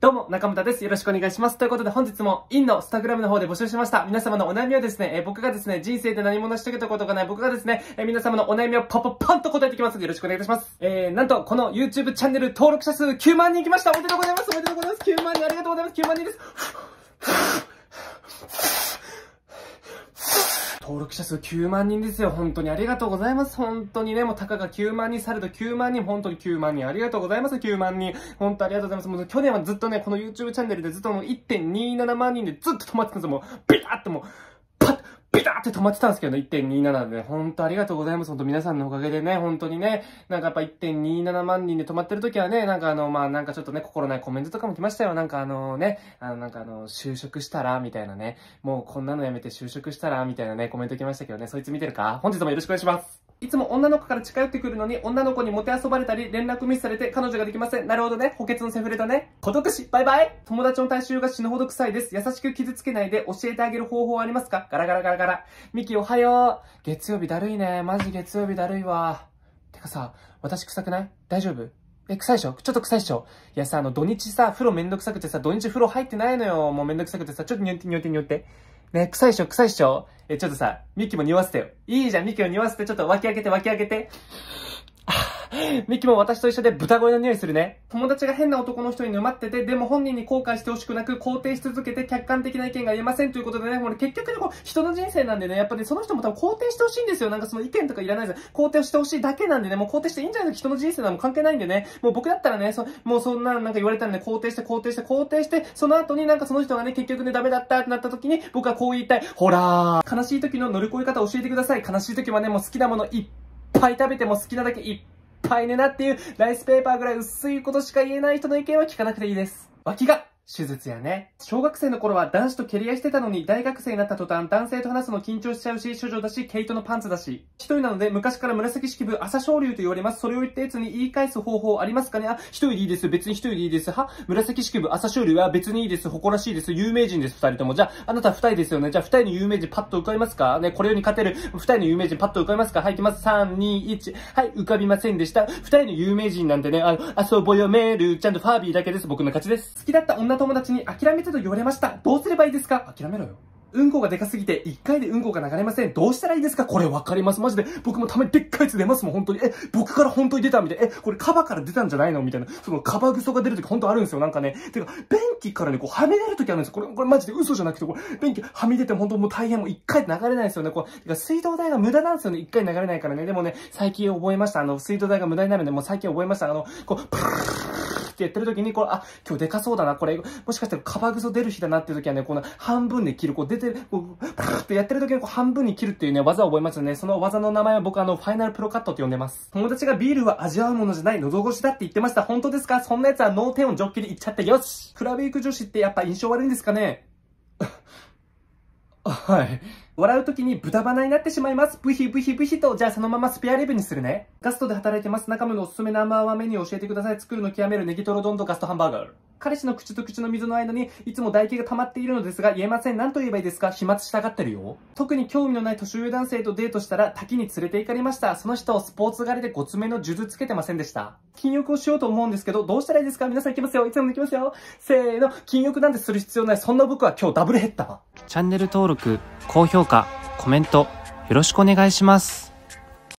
どうも、中村です。よろしくお願いします。ということで、本日も、インのスタグラムの方で募集しました。皆様のお悩みはですね、えー、僕がですね、人生で何も成し遂げたことがない僕がですね、えー、皆様のお悩みをパパパンと答えていきますので、よろしくお願いいたします。えー、なんと、この YouTube チャンネル登録者数9万人いきました。おめでとうございます。おめでとうございます。9万人ありがとうございます。9万人です。登録者数9万人ですよ。本当にありがとうございます。本当にね、もうたかが9万人されど9万人、本当に9万人ありがとうございます。9万人。本当ありがとうございます。もう去年はずっとね、この YouTube チャンネルでずっともう1.27万人でずっと止まってたんですよ。もう、ビタってもう、ーって止まってたんですけどね、1.27で、ね、本当ありがとうございます。本当皆さんのおかげでね、本当にね、なんかやっぱ1.27万人で止まってる時はね、なんかあの、まあ、なんかちょっとね、心ないコメントとかも来ましたよ。なんかあのね、あの、なんかあの、就職したら、みたいなね、もうこんなのやめて就職したら、みたいなね、コメント来ましたけどね、そいつ見てるか本日もよろしくお願いします。いつも女の子から近寄ってくるのに、女の子にモテ遊ばれたり、連絡ミスされて彼女ができません。なるほどね。補欠のセフレだね。孤独死、バイバイ友達の体臭が死ぬほど臭いです。優しく傷つけないで教えてあげる方法はありますかガラガラガラガラ。ミキおはよう。月曜日だるいね。マジ月曜日だるいわ。てかさ、私臭くない大丈夫え、臭いでしょちょっと臭いでしょいやさ、あの、土日さ、風呂めんどくさくてさ、土日風呂入ってないのよ。もうめんどくさくてさ、ちょっとにょってにょってにょって。ね、臭いっしょ、臭いっしょえ、ちょっとさ、ミキも匂わせてよ。いいじゃん、ミキを匂わせて、ちょっと脇開けて、脇開けて。ミキも私と一緒で豚声の匂いするね。友達が変な男の人に沼ってて、でも本人に後悔してほしくなく、肯定し続けて客観的な意見が言えませんということでね、もう、ね、結局ね、こう、人の人生なんでね、やっぱね、その人も多分肯定してほしいんですよ。なんかその意見とかいらないです。肯定してほしいだけなんでね、もう肯定していいんじゃないですか。人の人生なの関係ないんでね。もう僕だったらね、そもうそんな、なんか言われたらね、肯定して、肯定して、肯定して、その後になんかその人がね、結局ね、ダメだったってなった時に、僕はこう言いたい。ほらー、悲しい時の乗り越え方教えてください。悲しい時はね、もう好きなものいっぱい食べても好きなだけいっぱいぱい寝なっていうライスペーパーぐらい薄いことしか言えない人の意見は聞かなくていいです。脇が手術やね。小学生の頃は男子と蹴り合いしてたのに、大学生になった途端、男性と話すの緊張しちゃうし、処女だし、毛糸のパンツだし。一人なので、昔から紫式部、朝青龍と言われます。それを言ったやつに言い返す方法ありますかねあ、一人でいいです。別に一人でいいです。は紫式部、朝青龍は別にいいです。誇らしいです。有名人です。二人とも。じゃあ、あなた二人ですよね。じゃあ、二人の有名人パッと浮かびますかね、これより勝てる二人の有名人パッと浮かびますかはい、行きます。三、二、一。はい、浮かびませんでした。二人の有名人なんてね、あの、遊ぼよメール、ちゃんとファービーだけです。僕の勝ちです。好きだった女な友達に諦めてと言われました。どうすればいいですか諦めろよ。うんこがでかすぎて、1回でうんこが流れません。どうしたらいいですかこれわかります。マジで。僕もたまにでっかいやつ出ますもん、本当に。え、僕から本当に出たみたいな。え、これカバから出たんじゃないのみたいな。そのカバぐそが出るとき本当あるんですよ。なんかね。てか、便器からね、こうはみ出るときあるんですよ。これ、これマジで嘘じゃなくて、これ、便器はみ出て本当もう大変もう1回で流れないんですよね。こう、てか水道代が無駄なんですよね。1回流れないからね。でもね、最近覚えました。あの、水道代が無駄になるんで、もう最近覚えました。あの、こう、プーってやってる時に、これ、あ、今日でかそうだな、これ、もしかしたらカバグソ出る日だなっていう時はね、この半分で切る、こう出て、こう、パーってやってる時にこう半分に切るっていうね、技を覚えましたね。その技の名前は僕あの、ファイナルプロカットって呼んでます。友達がビールは味わうものじゃない、喉越しだって言ってました。本当ですかそんな奴は脳天をジョッキでいっちゃってよしクラブ行く女子ってやっぱ印象悪いんですかね はい。笑う時に豚鼻になってしまいます。ブヒブヒブヒと、じゃあそのままスペアリブにするね。ガストで働いてます。中間のおすすめナンバーワンメニュー教えてください。作るの極めるネギトロ丼とガストハンバーガー。彼氏の口と口の水の間にいつも唾液が溜まっているのですが言えません。何と言えばいいですか飛沫したがってるよ。特に興味のない年上男性とデートしたら滝に連れて行かれました。その人をスポーツ狩りでごつめの術つけてませんでした。禁欲をしようと思うんですけど、どうしたらいいですか皆さん行きますよ。いつも行きますよ。せーの。禁欲なんてする必要ない。そんな僕は今日ダブルヘッダー。チャンネル登録、高評価、コメント、よろしくお願いします。